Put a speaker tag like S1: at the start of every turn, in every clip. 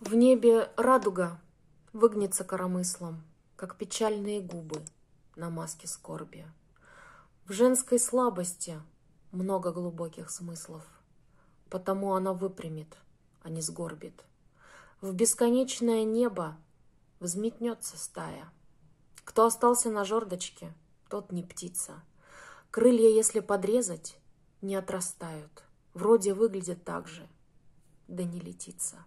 S1: В небе радуга выгнется коромыслом, Как печальные губы на маске скорби. В женской слабости много глубоких смыслов, Потому она выпрямит, а не сгорбит. В бесконечное небо взметнется стая. Кто остался на жердочке, тот не птица. Крылья, если подрезать, не отрастают. Вроде выглядят так же, да не летится.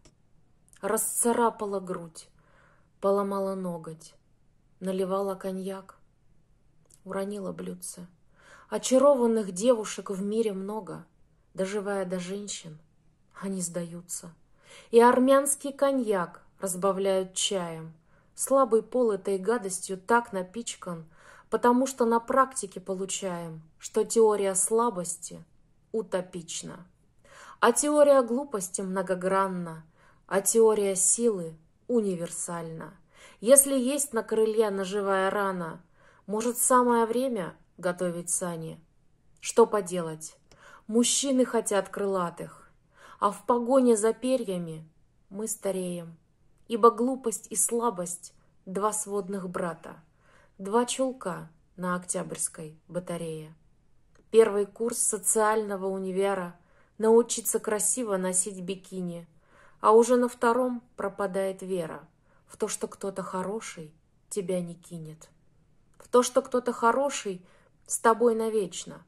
S1: Расцарапала грудь, поломала ноготь, наливала коньяк, уронила блюдце. Очарованных девушек в мире много, доживая до женщин, они сдаются. И армянский коньяк разбавляют чаем. Слабый пол этой гадостью так напичкан, потому что на практике получаем, что теория слабости утопична. А теория глупости многогранна, а теория силы универсальна. Если есть на крыле наживая рана, может, самое время готовить сани? Что поделать? Мужчины хотят крылатых, а в погоне за перьями мы стареем, ибо глупость и слабость — два сводных брата, два чулка на Октябрьской батарее. Первый курс социального универа — научиться красиво носить бикини — а уже на втором пропадает вера в то, что кто-то хороший тебя не кинет. В то, что кто-то хороший с тобой навечно.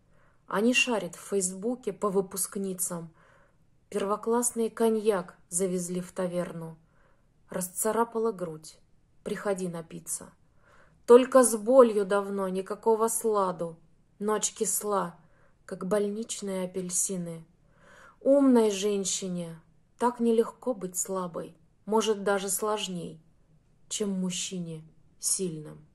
S1: Они шарят в Фейсбуке по выпускницам. Первоклассный коньяк завезли в таверну. Расцарапала грудь. Приходи напиться. Только с болью давно, никакого сладу. Ночь кисла, как больничные апельсины. Умной женщине так нелегко быть слабой, может даже сложней, чем мужчине сильным.